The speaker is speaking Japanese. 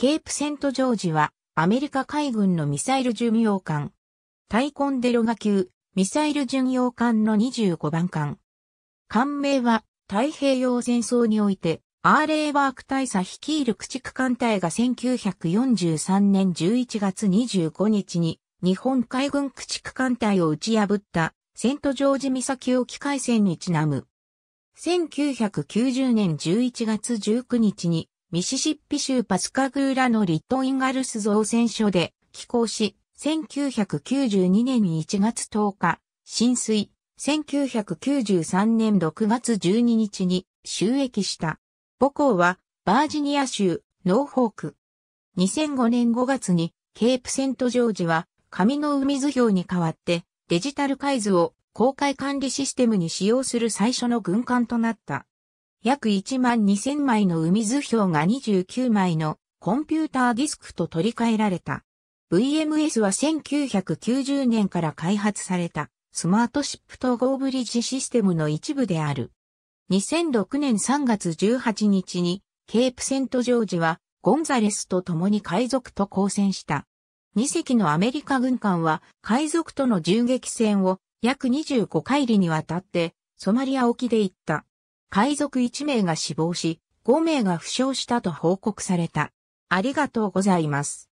ケープセントジョージは、アメリカ海軍のミサイル巡洋艦。タイコンデロガ級、ミサイル巡洋艦の25番艦。艦名は、太平洋戦争において、アーレーワーク大佐率いる駆逐艦隊が1943年11月25日に、日本海軍駆逐艦隊を打ち破った、セントジョージ岬沖海戦にちなむ。1990年11月19日に、ミシシッピ州パスカグーラのリットインガルス造船所で寄港し、1992年1月10日、浸水、1993年6月12日に収益した。母校はバージニア州ノーホーク。2005年5月にケープセントジョージは紙の海図表に代わってデジタル海図を公開管理システムに使用する最初の軍艦となった。約1万2000枚の海図表が29枚のコンピューターディスクと取り替えられた。VMS は1990年から開発されたスマートシップ統合ブリッジシステムの一部である。2006年3月18日にケープセントジョージはゴンザレスと共に海賊と交戦した。2隻のアメリカ軍艦は海賊との銃撃戦を約25回りにわたってソマリア沖で行った。海賊1名が死亡し、5名が負傷したと報告された。ありがとうございます。